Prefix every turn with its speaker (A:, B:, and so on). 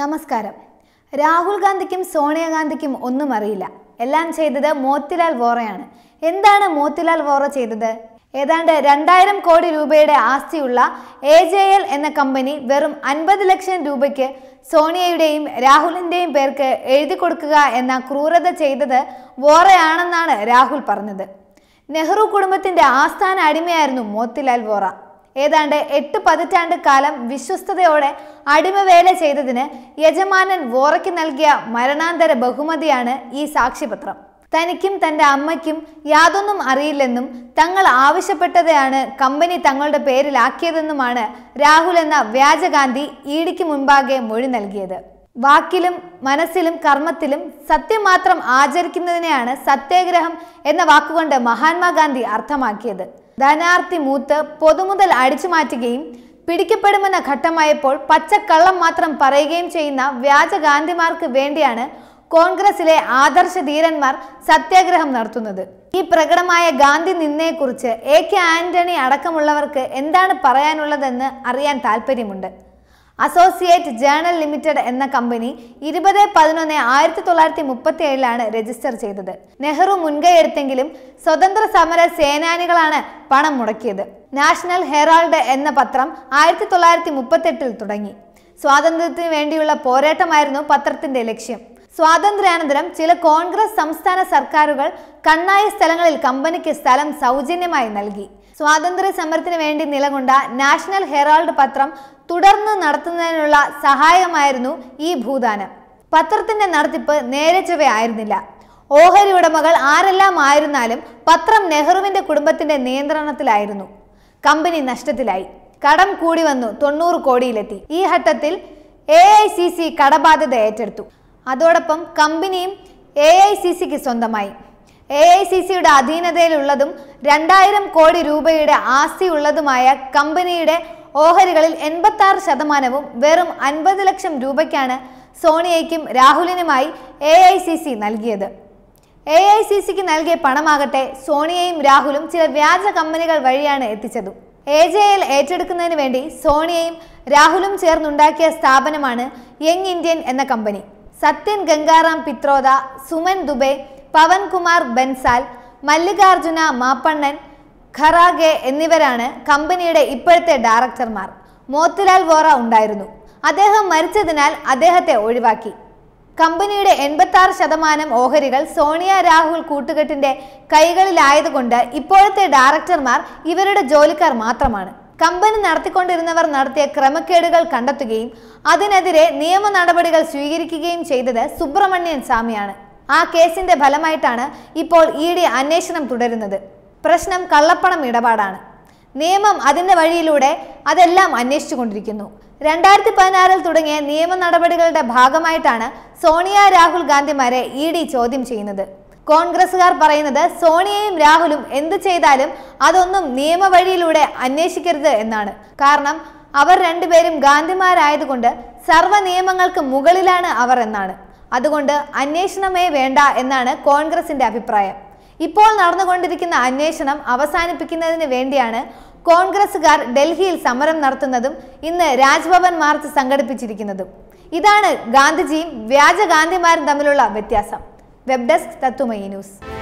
A: നമസ്കാരം രാഹുൽ ഗാന്ധിക്കും സോണിയാഗാന്ധിക്കും ഒന്നും അറിയില്ല എല്ലാം ചെയ്തത് മോത്തിലാൽ വോറയാണ് എന്താണ് മോത്തിലാൽ വോറ ചെയ്തത് ഏതാണ്ട് രണ്ടായിരം കോടി രൂപയുടെ ആസ്തിയുള്ള എ ജെ എൽ എന്ന കമ്പനി വെറും അൻപത് ലക്ഷം രൂപയ്ക്ക് സോണിയയുടെയും രാഹുലിൻ്റെയും പേർക്ക് എഴുതി കൊടുക്കുക എന്ന ക്രൂരത ചെയ്തത് വോറയാണെന്നാണ് രാഹുൽ പറഞ്ഞത് നെഹ്റു കുടുംബത്തിന്റെ ആസ്ഥാന അടിമയായിരുന്നു മോത്തിലാൽ വോറ ഏതാണ്ട് എട്ട് പതിറ്റാണ്ട് കാലം വിശ്വസ്തയോടെ അടിമവേല ചെയ്തതിന് യജമാനൻ വോറയ്ക്ക് നൽകിയ മരണാന്തര ബഹുമതിയാണ് ഈ സാക്ഷ്യപത്രം തനിക്കും തൻ്റെ അമ്മയ്ക്കും യാതൊന്നും അറിയില്ലെന്നും തങ്ങൾ ആവശ്യപ്പെട്ടതാണ് കമ്പനി തങ്ങളുടെ പേരിലാക്കിയതെന്നുമാണ് രാഹുൽ എന്ന വ്യാജഗാന്ധി ഇഡിക്ക് മുൻപാകെ മൊഴി നൽകിയത് വാക്കിലും മനസ്സിലും കർമ്മത്തിലും സത്യം മാത്രം ആചരിക്കുന്നതിനെയാണ് സത്യാഗ്രഹം എന്ന വാക്കുകൊണ്ട് മഹാത്മാഗാന്ധി അർത്ഥമാക്കിയത് ധനാർത്ഥി മൂത്ത് പൊതുമുതൽ അടിച്ചു മാറ്റുകയും പിടിക്കപ്പെടുമെന്ന ഘട്ടമായപ്പോൾ പച്ചക്കള്ളം മാത്രം പറയുകയും ചെയ്യുന്ന വ്യാജ ഗാന്ധിമാർക്ക് വേണ്ടിയാണ് കോൺഗ്രസിലെ ആദർശ ധീരന്മാർ സത്യാഗ്രഹം നടത്തുന്നത് ഈ പ്രകടമായ ഗാന്ധി നിന്നയെക്കുറിച്ച് എ കെ ആന്റണി അടക്കമുള്ളവർക്ക് എന്താണ് പറയാനുള്ളതെന്ന് അറിയാൻ താല്പര്യമുണ്ട് അസോസിയേറ്റ് ജേണൽ ലിമിറ്റഡ് എന്ന കമ്പനി ഇരുപത് പതിനൊന്ന് ആയിരത്തി തൊള്ളായിരത്തി മുപ്പത്തി ഏഴിലാണ് രജിസ്റ്റർ ചെയ്തത് നെഹ്റു മുൻകൈ എടുത്തെങ്കിലും സ്വതന്ത്ര സമര സേനാനികളാണ് പണം മുടക്കിയത് നാഷണൽ ഹെറാൾഡ് എന്ന പത്രം ആയിരത്തി തൊള്ളായിരത്തി മുപ്പത്തെട്ടിൽ തുടങ്ങി സ്വാതന്ത്ര്യത്തിന് വേണ്ടിയുള്ള പോരാട്ടമായിരുന്നു പത്രത്തിന്റെ ലക്ഷ്യം സ്വാതന്ത്ര്യാനന്തരം ചില കോൺഗ്രസ് സംസ്ഥാന സർക്കാരുകൾ കണ്ണായ സ്ഥലങ്ങളിൽ കമ്പനിക്ക് സ്ഥലം സൗജന്യമായി നൽകി സ്വാതന്ത്ര്യ സമരത്തിന് വേണ്ടി നിലകൊണ്ട നാഷണൽ ഹെറാൾഡ് പത്രം തുടർന്ന് നടത്തുന്നതിനുള്ള സഹായമായിരുന്നു ഈ ഭൂദാനം പത്രത്തിന്റെ നടത്തിപ്പ് നേരെ ചൊവ്വയായിരുന്നില്ല ഓഹരി ഉടമകൾ ആരെല്ലാം ആയിരുന്നാലും പത്രം നെഹ്റുവിന്റെ കുടുംബത്തിന്റെ നിയന്ത്രണത്തിലായിരുന്നു കമ്പനി നഷ്ടത്തിലായി കടം കൂടി വന്നു തൊണ്ണൂറ് കോടിയിലെത്തി ഈ ഘട്ടത്തിൽ എ ഐ സി സി കടബാധ്യത ഏറ്റെടുത്തു അതോടൊപ്പം കമ്പനിയും എ ഐ സി സിക്ക് സ്വന്തമായി എ ഐ സി സിയുടെ അധീനതയിലുള്ളതും രണ്ടായിരം കോടി രൂപയുടെ ആസ്തിയുള്ളതുമായ കമ്പനിയുടെ ഓഹരികളിൽ എൺപത്തി ആറ് ശതമാനവും വെറും അൻപത് ലക്ഷം രൂപയ്ക്കാണ് സോണിയയ്ക്കും രാഹുലിനുമായി എ ഐ സി സി നൽകിയത് എ ഐ സി സിക്ക് നൽകിയ പണമാകട്ടെ സോണിയയും രാഹുലും ചില വ്യാജ കമ്പനികൾ വഴിയാണ് എത്തിച്ചത് എ ജെ എൽ ഏറ്റെടുക്കുന്നതിന് വേണ്ടി സോണിയയും രാഹുലും ചേർന്നുണ്ടാക്കിയ സ്ഥാപനമാണ് യങ് ഇന്ത്യൻ എന്ന കമ്പനി സത്യൻ ഗംഗാറാം പിത്രോദ സുമൻ ദുബെ പവൻകുമാർ ബൻസാൽ മല്ലികാർജുന മാപ്പണ്ണൻ ഖറാഗെ എന്നിവരാണ് കമ്പനിയുടെ ഇപ്പോഴത്തെ ഡയറക്ടർമാർ മോത്തിലാൽ വോറ ഉണ്ടായിരുന്നു അദ്ദേഹം മരിച്ചതിനാൽ അദ്ദേഹത്തെ ഒഴിവാക്കി കമ്പനിയുടെ എൺപത്തി ആറ് ശതമാനം ഓഹരികൾ സോണിയ രാഹുൽ കൂട്ടുകെട്ടിന്റെ കൈകളിലായതുകൊണ്ട് ഇപ്പോഴത്തെ ഡയറക്ടർമാർ ഇവരുടെ ജോലിക്കാർ മാത്രമാണ് കമ്പനി നടത്തിക്കൊണ്ടിരുന്നവർ നടത്തിയ ക്രമക്കേടുകൾ കണ്ടെത്തുകയും അതിനെതിരെ നിയമ നടപടികൾ സ്വീകരിക്കുകയും ചെയ്തത് സുബ്രഹ്മണ്യൻ സ്വാമിയാണ് ആ കേസിന്റെ ഫലമായിട്ടാണ് ഇപ്പോൾ ഇ ഡി അന്വേഷണം തുടരുന്നത് പ്രശ്നം കള്ളപ്പണം ഇടപാടാണ് നിയമം അതിൻ്റെ വഴിയിലൂടെ അതെല്ലാം അന്വേഷിച്ചുകൊണ്ടിരിക്കുന്നു രണ്ടായിരത്തി പതിനാറിൽ തുടങ്ങിയ നിയമ നടപടികളുടെ ഭാഗമായിട്ടാണ് സോണിയ രാഹുൽ ഗാന്ധിമാരെ ഇ ഡി ചോദ്യം ചെയ്യുന്നത് കോൺഗ്രസുകാർ പറയുന്നത് സോണിയയും രാഹുലും എന്ത് ചെയ്താലും അതൊന്നും നിയമവഴിയിലൂടെ അന്വേഷിക്കരുത് എന്നാണ് കാരണം അവർ രണ്ടുപേരും ഗാന്ധിമാരായതുകൊണ്ട് സർവ്വ നിയമങ്ങൾക്ക് മുകളിലാണ് അവർ എന്നാണ് അതുകൊണ്ട് അന്വേഷണമേ വേണ്ട എന്നാണ് കോൺഗ്രസിന്റെ അഭിപ്രായം ഇപ്പോൾ നടന്നുകൊണ്ടിരിക്കുന്ന അന്വേഷണം അവസാനിപ്പിക്കുന്നതിന് വേണ്ടിയാണ് കോൺഗ്രസുകാർ ഡൽഹിയിൽ സമരം നടത്തുന്നതും ഇന്ന് രാജ്ഭവൻ മാർച്ച് സംഘടിപ്പിച്ചിരിക്കുന്നതും ഇതാണ് ഗാന്ധിജിയും വ്യാജ ഗാന്ധിമാരും തമ്മിലുള്ള വ്യത്യാസം വെബ് ഡെസ്ക് തത്തുമയി ന്യൂസ്